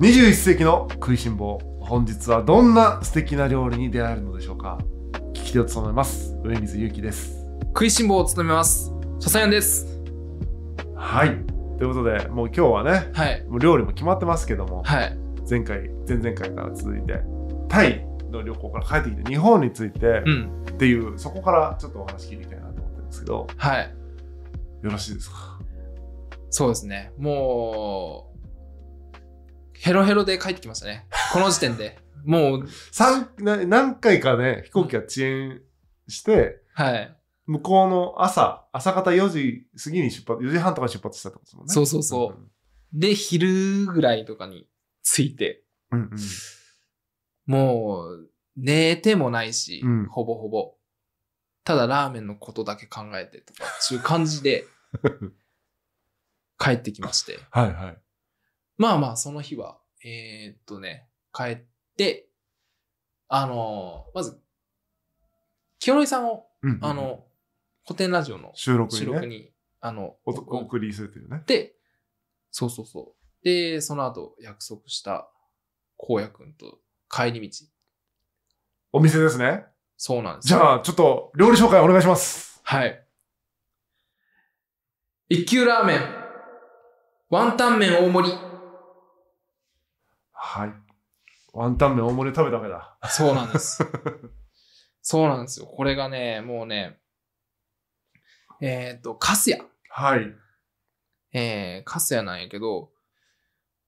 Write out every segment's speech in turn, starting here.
21世紀の食いしん坊本日はどんな素敵な料理に出会えるのでしょうか聞き手を務めます上水祐きです食いしん坊を務めます笹谷ですはいということでもう今日はね、はい、もう料理も決まってますけども、はい、前回前々回から続いてタイの旅行から帰ってきて日本についてっていう、うん、そこからちょっとお話聞いていきたいなと思ってるんですけどはいよろしいですかそうですねもうヘロヘロで帰ってきましたね。この時点で。もう、三何回かね、飛行機が遅延して、はい。向こうの朝、朝方4時過ぎに出発、4時半とか出発したってことですもんね。そうそうそう。うん、で、昼ぐらいとかに着いて、うんうん、もう、寝てもないし、うん、ほぼほぼ。ただラーメンのことだけ考えてとか、そういう感じで、帰ってきまして。はいはい。まあまあ、その日は、えー、っとね、帰って、あのー、まず、清則さんを、うんうん、あの、古典ラジオの収録に、ね、収録にあの、お送りするというね。で、そうそうそう。で、その後、約束した、荒野くんと帰り道。お店ですね。そうなんです。じゃあ、ちょっと、料理紹介お願いします。はい。一級ラーメン、ワンタン麺大盛り。はい。ワンタン麺大盛り食べたわけだ。そうなんです。そうなんですよ。これがね、もうね、えっ、と、カスヤ。はい。えー、カスヤなんやけど、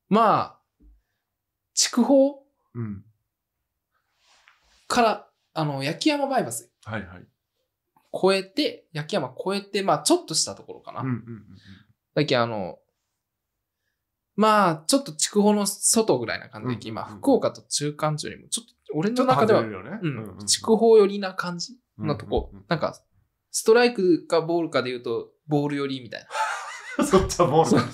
まあ、筑豊、うん、から、あの、焼山バイパス。はいはい。超えて、焼山超えて、まあ、ちょっとしたところかな。うんうんうん、だけあの、まあ、ちょっと筑豊の外ぐらいな感じで、今、福岡と中間地よりも、ちょっと、俺の中では、筑豊寄りな感じのとこ、なんか、ストライクかボールかで言うと、ボール寄りみたいな。そっちはボールなん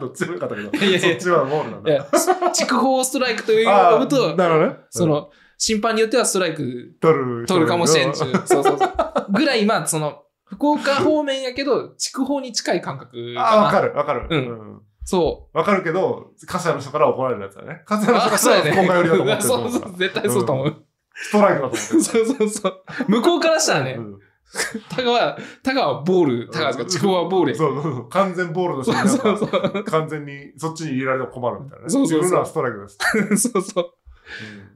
どっちもよかったけど。いやいやそっちはボールなんだ。筑豊ストライクという意味をむと、なるほどね。その、審判によってはストライク取る取るかもしれんちゅう。そうそうそう。ぐらい、まあ、その、福岡方面やけど、筑豊に近い感覚かな。あ、わかる、わかる。うん。そう。わかるけど、カサの人から怒られるやつだね。カサの人から公開よりだと思ってる。そうそう、絶対そうと思う。ストライクだと思ってそうそうそう。向こうからしたらね。タガは、タガはボール、タガですか、地方はボールそうそうそう。完全ボールの人にそうそう完全にそっちに入れられても困るみたいなね。そうそう自分らはストライクです。そうそう。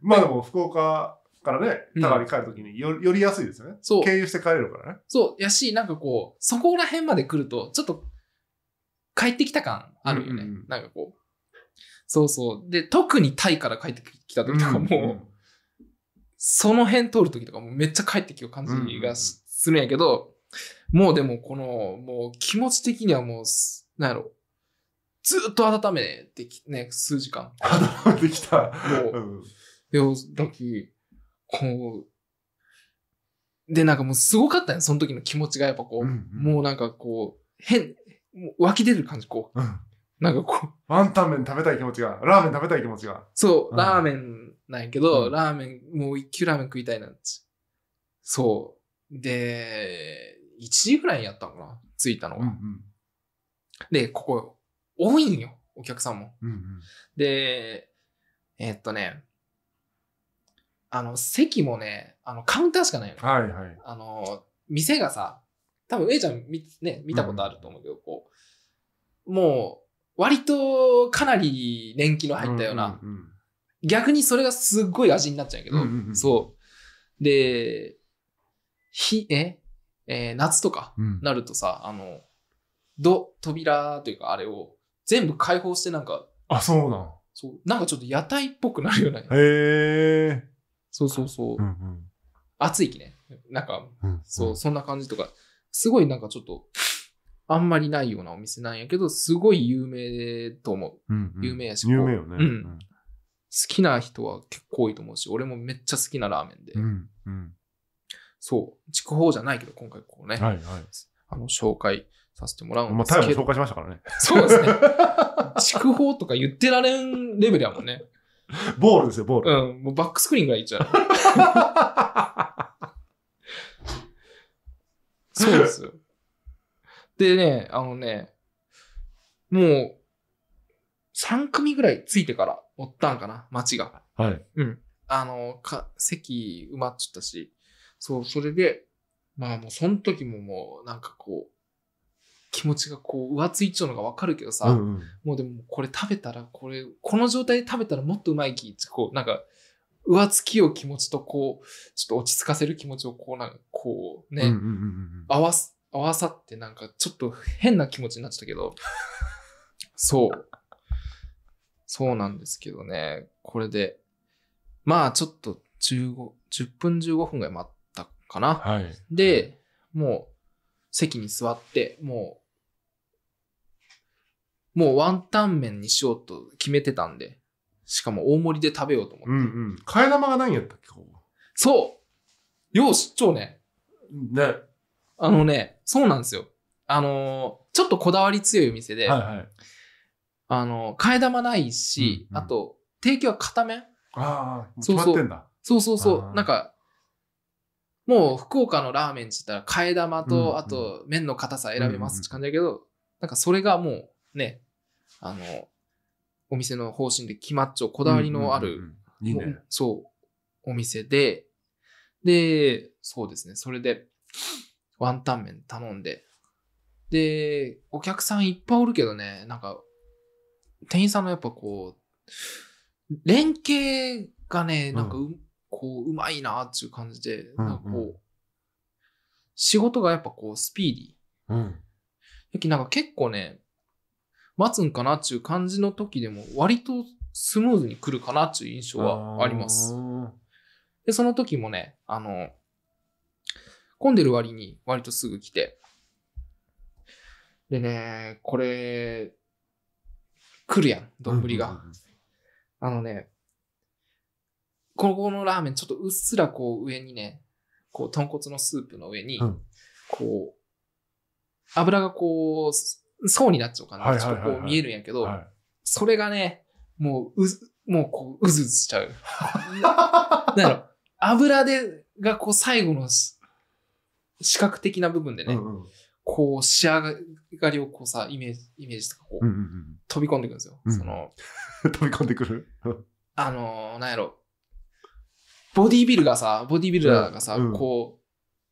まあでも、福岡からね、タガに帰るときによ、よりすいですよね。そう。経由して帰れるからね。そう。やし、なんかこう、そこら辺まで来ると、ちょっと帰ってきた感あるよね。うんうんなんかこう。そうそう。で、特にタイから帰ってきた時とかも、うんうん、その辺通る時とかもめっちゃ帰ってきう感じがするんやけど、うんうん、もうでもこの、もう気持ち的にはもう、なんやろずっと温めてき、ね、数時間。温めてきた。もう、うん、でも、だき、こう、で、なんかもうすごかったね、その時の気持ちがやっぱこう、うんうん、もうなんかこう、変、もう湧き出る感じ、こう。うん、なんかこう。ワンタン麺食べたい気持ちが、ラーメン食べたい気持ちが。そう、ラーメンなんやけど、うん、ラーメン、もう一級ラーメン食いたいなんて。そう。で、1時ぐらいにやったのかな、着いたのが。うんうん、で、ここ、多いんよ、お客さんも。うんうん、で、えー、っとね、あの、席もね、あの、カウンターしかないの。はいはい。あの、店がさ、多分、A ちゃん見,、ね、見たことあると思うけど、こう、もう、割とかなり年季の入ったような、逆にそれがすっごい味になっちゃうけど、そう。で、ひ、ええー、夏とかなるとさ、うん、あの、ど、扉というかあれを全部開放してなんか、あ、そうなんそう、なんかちょっと屋台っぽくなるよね。へえ。そうそうそう。うんうん、暑い気ね。なんか、うんうん、そう、そんな感じとか。すごいなんかちょっと、あんまりないようなお店なんやけど、すごい有名と思う。うんうん、有名やし。有名よね、うん、好きな人は結構多いと思うし、俺もめっちゃ好きなラーメンで。うんうん、そう。筑豊じゃないけど、今回こうね、はいはい、あの、紹介させてもらうんですけど。まあ、タイも紹介しましたからね。そうですね。筑 豊とか言ってられんレベルやもんね。ボールですよ、ボール。うん。もうバックスクリーンがいいじゃう。そうですよ。でね、あのね、もう、3組ぐらいついてからおったんかな、街が。はい。うん。あの、か、席埋まっちゃったし、そう、それで、まあもうその時ももうなんかこう、気持ちがこう、浮ついちゃうのがわかるけどさ、うんうん、もうでもこれ食べたら、これ、この状態で食べたらもっとうまいき、こう、なんか、上付きを気持ちとこう、ちょっと落ち着かせる気持ちをこう、なんかこうね、合わす、合わさってなんかちょっと変な気持ちになっちゃったけど、そう。そうなんですけどね、これで、まあちょっと15、10分15分ぐらい待ったかな。はい、で、もう席に座って、もう、もうワンタン麺にしようと決めてたんで、しかも大盛りで食べようと思って。うんうん。替え玉が何やったっけ、ここそうよう出張ね。ね。あのね、そうなんですよ。あのーちょっとこだわり強いお店で、はい。あのー替え玉ないし、うんうんあと、提供は固めああ、もう決そうまそうってんだ。そうそうそあーう。なんか、もう福岡のラーメンって言ったら替え玉と、うんあと麺の硬さ選べますって感じだけど、なんかそれがもうね、あの、お店の方針で決まっちゃう、こだわりのある、そう、お店で、で、そうですね、それで、ワンタン麺頼んで、で、お客さんいっぱいおるけどね、なんか、店員さんのやっぱこう、連携がね、なんかう、うん、こう、うまいなっていう感じで、うんうん、なんかこう、仕事がやっぱこう、スピーディー。うん。なんか結構ね、待つんかなっていう感じの時でも割とスムーズに来るかなっていう印象はあります。で、その時もね、あの、混んでる割に割とすぐ来て。でね、これ、来るやん、丼が。うんうんうん、あのね、ここのラーメンちょっとうっすらこう上にね、こう豚骨のスープの上に、こう、油がこう、層になっちゃうかな。ちょっとこう見えるんやけど、それがね、もう、うず、もうこう、うずうずしちゃう。なる油で、がこう最後の視覚的な部分でね、うんうん、こう仕上がりをこうさ、イメージ、イメージとかこう、飛び込んでくるんですよ。うん、その、飛び込んでくるあのー、なんやろ。ボディービルがさ、ボディービルダーがさ、うん、こう、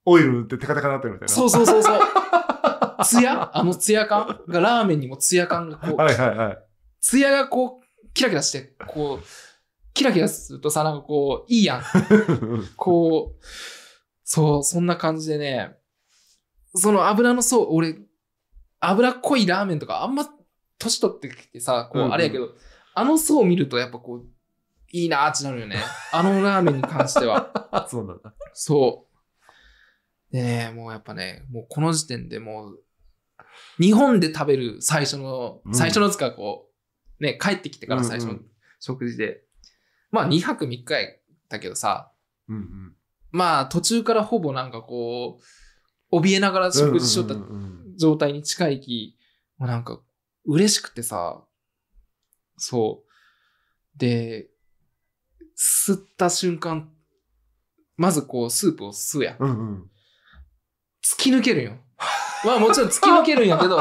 オイルってテカテカなってるみたいな。そうそうそうそう。ツヤあのツヤ感が、ラーメンにもツヤ感がこう、はいはいはい。ツヤがこう、キラキラして、こう、キラキラするとさ、なんかこう、いいやん。こう、そう、そんな感じでね、その油の層、俺、油っこいラーメンとかあんま年取ってきてさ、こう、あれやけど、うんうん、あの層を見るとやっぱこう、いいなーってなるよね。あのラーメンに関しては。そうなんだ。そう。でね、もうやっぱね、もうこの時点でもう、日本で食べる最初の、最初のつかこう、ね、帰ってきてから最初の食事で、まあ2泊3日やったけどさ、まあ途中からほぼなんかこう、怯えながら食事しよった状態に近いき、もうなんか嬉しくてさ、そう。で、吸った瞬間、まずこうスープを吸うやん。うんうん、突き抜けるよ。まあもちろん突き抜けるんやけど、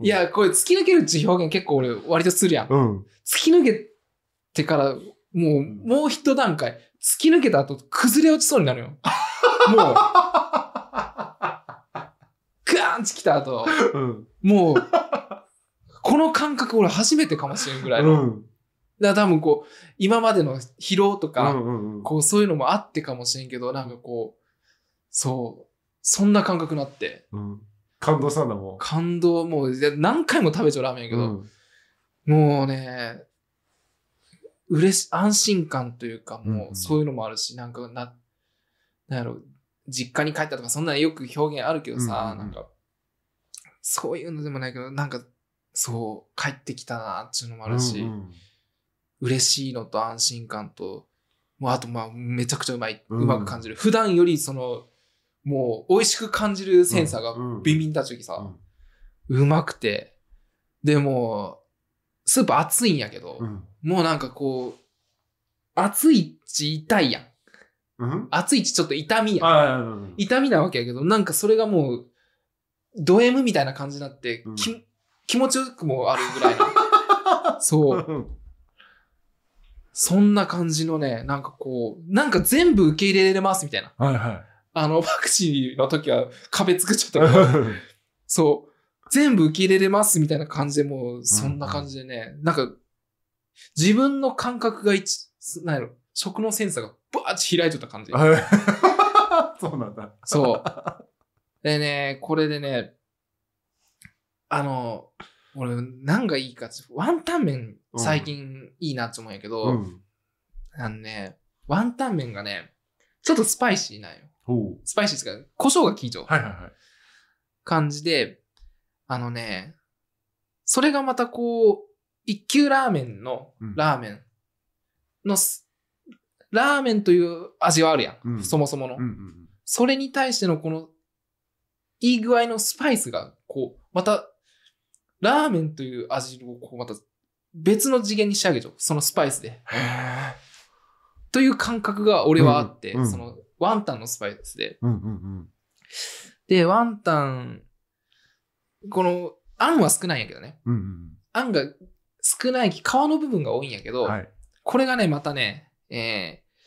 いや、これ突き抜けるっていう表現結構俺割とするやん。うん、突き抜けてから、もう、もう一段階、突き抜けた後、崩れ落ちそうになるよ。もう、ガーンってきた後、うん、もう、この感覚俺初めてかもしれんぐらいの。うんだ多分こう、今までの疲労とか、こうそういうのもあってかもしれんけど、なんかこう、そう、そんな感覚になって。うん、感動したんだもん。感動、もう何回も食べちゃうラーメンやけど、うん、もうね、嬉し、安心感というか、もうそういうのもあるし、うんうん、なんかな、なんやろ、実家に帰ったとか、そんなよく表現あるけどさ、うんうん、なんか、そういうのでもないけど、なんか、そう、帰ってきたなっていうのもあるし、うんうん、嬉しいのと安心感と、もうあとまあ、めちゃくちゃうまい、ううまく感じる。普段よりその、もう美味しく感じるセンサーがビビンた時さ、うまくて。でも、スープ熱いんやけど、もうなんかこう、熱いち痛いやん。うん、熱いちちょっと痛みやん。痛みなわけやけど、なんかそれがもう、ド M みたいな感じになって、うん、き気持ちよくもあるぐらい そう。そんな感じのね、なんかこう、なんか全部受け入れれますみたいな。はいはい。あの、パクチーの時は壁作っちゃったから、そう、全部受け入れれますみたいな感じでもう、そんな感じでね、なんか、自分の感覚が一、なんやろ、食のセンサーがバーッと開いとった感じ。そうなんだ。そう。でね、これでね、あの、俺、何がいいかって、ワンタン麺最近いいなって思うんやけど、うん、あのね、ワンタン麺がね、ちょっとスパイシーなんよ。スパイシーですから、胡椒が効いちゃう。はいはいはい。感じで、あのね、それがまたこう、一級ラーメンの、ラーメンの、うん、ラーメンという味はあるやん。うん、そもそもの、うんうんうん、それに対してのこの、いい具合のスパイスが、こう、また、ラーメンという味を、こう、また、別の次元に仕上げちゃう。そのスパイスで。という感覚が俺はあって、うんうん、その、ワンタンのスパイスで。で、ワンタン、この、あんは少ないんやけどね。うんあんが少ないき、皮の部分が多いんやけど、はい、これがね、またね、えー、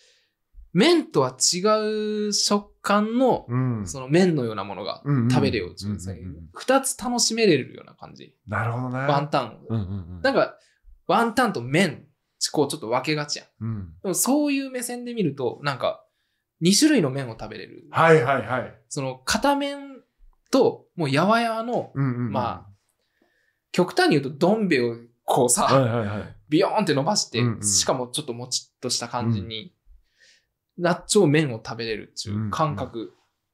麺とは違う食感の、うん、その麺のようなものが食べれよう二、うつ楽しめれるような感じ。なるほどね。ワンタン、うんなんか、ワンタンと麺、こうちょっと分けがちやん。でもそういう目線で見ると、なんか、2種類の麺を食べれる。はいはいはい。その、片面と、もうやわやわの、うんうんまあ、極端に言うと、どん兵衛をこうさ、はいはいはい、ビヨーンって伸ばして、うんうん、しかもちょっともちっとした感じに、納豆ナッチョ麺を食べれるっていう感覚。うんうん、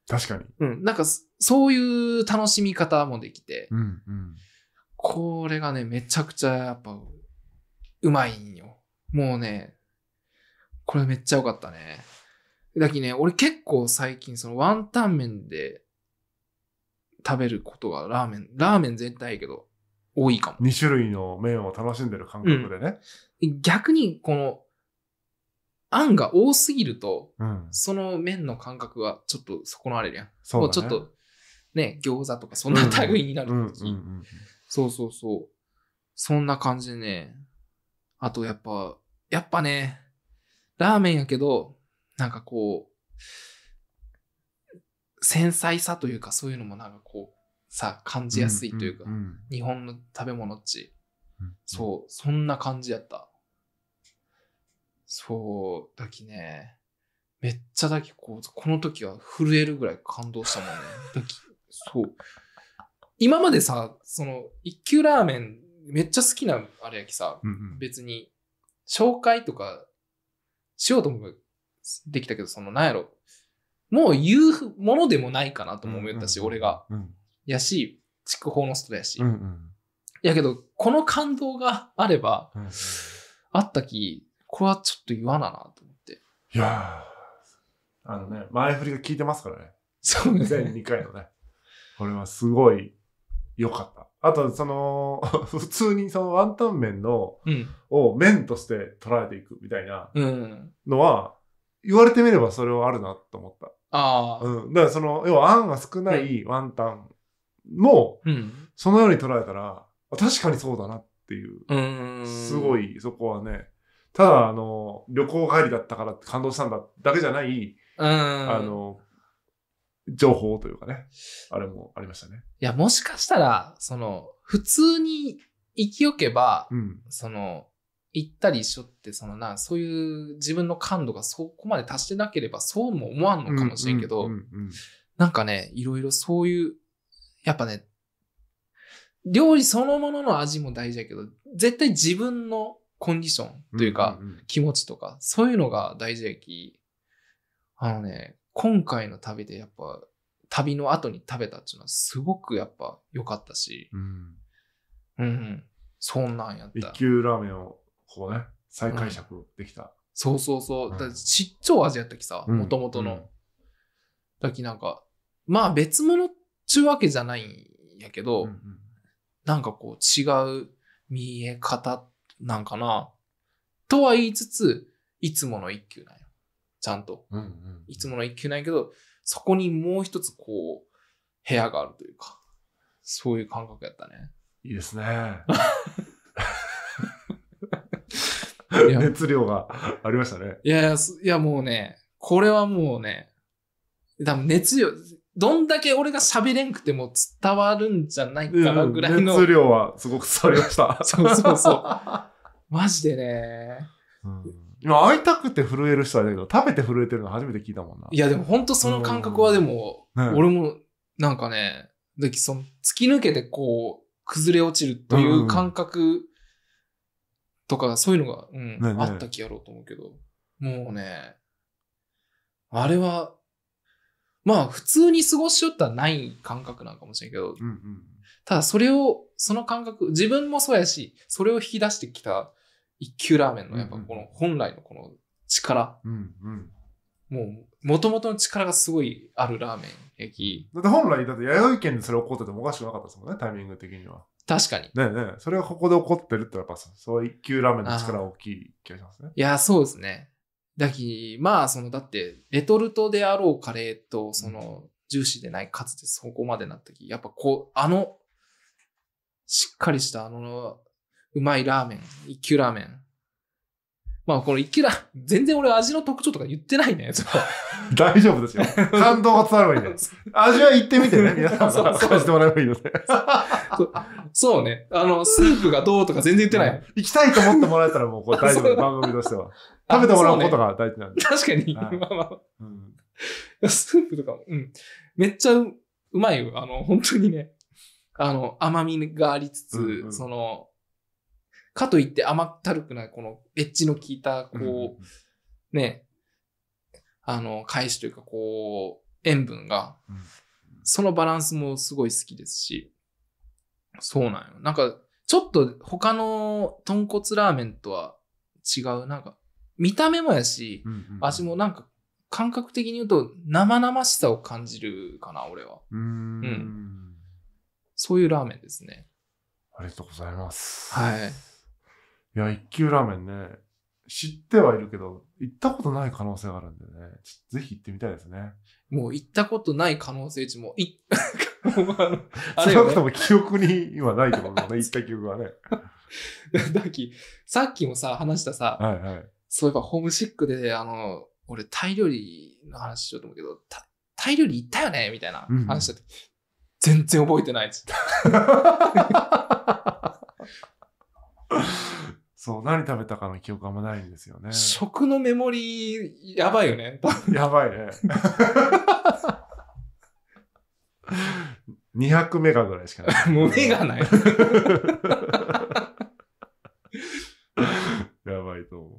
確かに。うん。なんか、そういう楽しみ方もできて、うんうん、これがね、めちゃくちゃやっぱ、うまいんよ。もうね、これめっちゃ良かったね。だきね、俺結構最近そのワンタン麺で食べることがラーメン、ラーメン全体やけど多いかも。2種類の麺を楽しんでる感覚でね。うん、逆にこの、あんが多すぎると、うん、その麺の感覚がちょっと損なわれるやん。そう、ね、ちょっと、ね、餃子とかそんな類になるとうんうそうそうそう。そんな感じでね。あとやっぱ、やっぱね、ラーメンやけど、なんかこう、繊細さというか、そういうのもなんかこう、さ、感じやすいというか、うんうんうん、日本の食べ物っち、うんうん、そう、そんな感じやった。そう、だきね、めっちゃだきこう、この時は震えるぐらい感動したもんね。だき、そう。今までさ、その、一級ラーメン、めっちゃ好きなあれやきさ、うんうん、別に、紹介とかしようと思うできたけど、その、なんやろ、もう言うものでもないかなとも思ったし、俺が。やし、筑豊の人やし。やけど、この感動があれば、あったき、これはちょっと言わななと思って。いやあのね、前振りが効いてますからね。そうね。全2回のね。これはすごい良かった。あと、その、普通にそのワンタン麺の、を麺として捉えていくみたいなのは、言われてみればそれはあるなと思った。ああ。うん。だからその、要は案が少ないワンタンも、うん、そのように捉えたら、確かにそうだなっていう。うんすごい、そこはね。ただ、あの、旅行帰りだったから感動したんだだけじゃない、うんあの、情報というかね。あれもありましたね。いや、もしかしたら、その、普通に生きよけば、うん、その、行ったりしょって、そのな、そういう自分の感度がそこまで達してなければ、そうも思わんのかもしれんけど、なんかね、いろいろそういう、やっぱね、料理そのものの味も大事だけど、絶対自分のコンディションというか、気持ちとか、そういうのが大事やき、あのね、今回の旅でやっぱ、旅の後に食べたっていうのはすごくやっぱ良かったし、うん、うん、そんなんやった。一級ラーメンをこうね、再解釈できた。そうそうそう。だちっちゃ味やったきさ、もともとの。だきなんか、まあ別物っちゅうわけじゃないんやけど、うんうん、なんかこう違う見え方なんかな。とは言いつつ、いつもの一級なんよ。ちゃんと。いつもの一級なんやけど、そこにもう一つこう、部屋があるというか、そういう感覚やったね。いいですね。熱量がありましたね。いや、いやもうね、これはもうね、多分熱量、どんだけ俺が喋れんくても伝わるんじゃないかなぐらいの。熱量はすごく伝わりました。そうそうそう。マジでね。今、うん、会いたくて震える人だけど、食べて震えてるの初めて聞いたもんな。いや、でも本当その感覚はでも、俺もなんかね、その突き抜けてこう、崩れ落ちるという感覚とか、そういうのが、うん、ねねあった気やろうと思うけど、もうね、あれは、まあ、普通に過ごしよったらない感覚なんかもしれんけど、うんうん、ただそれを、その感覚、自分もそうやし、それを引き出してきた一級ラーメンの、やっぱこの本来のこの力、うんうん、もう、もともとの力がすごいあるラーメン駅。だって本来、だって弥生県でそれ起こっててもおかしくなかったですもんね、タイミング的には。確かに。ねねそれがここで起こってるってやっぱそう一級ラーメンの力大きい気がしますね。いや、そうですね。だき、まあ、その、だって、レトルトであろうカレーと、その、ジューシーでないカツでそこまでなった時、やっぱこう、あの、しっかりしたあの、うまいラーメン、一級ラーメン、まあ、このいケだ、全然俺味の特徴とか言ってないね。大丈夫ですよ。感動が伝わればいいね。味は言ってみてね。皆さん感じてもらえばいいのでそうね。あの、スープがどうとか全然言ってない。行きたいと思ってもらえたらもうこれ大丈夫番組としては。食べてもらうことが大事なんで。す。確かに。スープとかも、うん。めっちゃうまいよ。あの、本当にね。あの、甘みがありつつ、その、かといって甘ったるくない、このエッジの効いた、こう、ね、あの、返しというか、こう、塩分が、そのバランスもすごい好きですし、そうなんよ。なんか、ちょっと他の豚骨ラーメンとは違う、なんか、見た目もやし、味もなんか、感覚的に言うと生々しさを感じるかな、俺は。うん,、うん。そういうラーメンですね。ありがとうございます。はい。いや、一級ラーメンね、知ってはいるけど、行ったことない可能性があるんでね、ぜひ行ってみたいですね。もう行ったことない可能性値も、い、あれ、ね、少なくとも記憶に今ないと思うね、行った記憶はね。さ っき、さっきもさ、話したさ、はいはい、そういえばホームシックで、あの、俺、タイ料理の話しようと思うけど、タイ料理行ったよねみたいな話した時、うん、全然覚えてないっつって。そう、何食べたかの記憶あんまないんですよね。食のメモリー、やばいよね。やばいね。200 メガぐらいしかない。もう目がない。やばいと思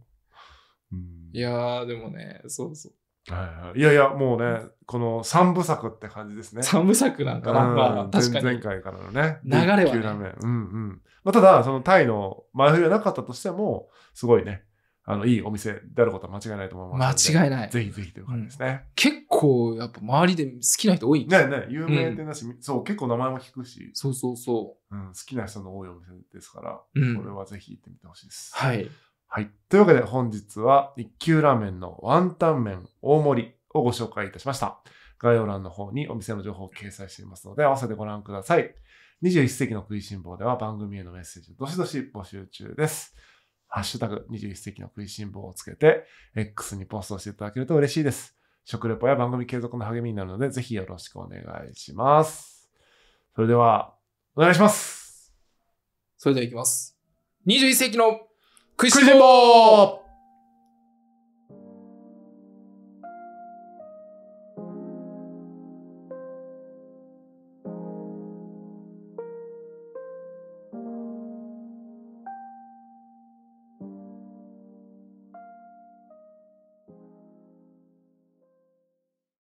う。うん、いやー、でもね、そうそう。はい、いやいやもうねこの三部作って感じですね三部作なんかな、うん、まあ確かに前回からのね流れは、ね、うんうんまあ、ただそのタイの前振りはなかったとしてもすごいねあのいいお店であることは間違いないと思います間違いないぜひぜひという感じですね、うん、結構やっぱ周りで好きな人多いねね有名でだし、うん、そう結構名前も聞くしそうそうそう、うん、好きな人の多いお店ですから、これはぜひ行ってみてほしいですはいはい。というわけで本日は一級ラーメンのワンタン麺大盛りをご紹介いたしました。概要欄の方にお店の情報を掲載していますので、合わせてご覧ください。21世紀の食いしん坊では番組へのメッセージをどしどし募集中です。ハッシュタグ21世紀の食いしん坊をつけて、X にポストしていただけると嬉しいです。食レポや番組継続の励みになるので、ぜひよろしくお願いします。それでは、お願いします。それでは行きます。21世紀の食いしん坊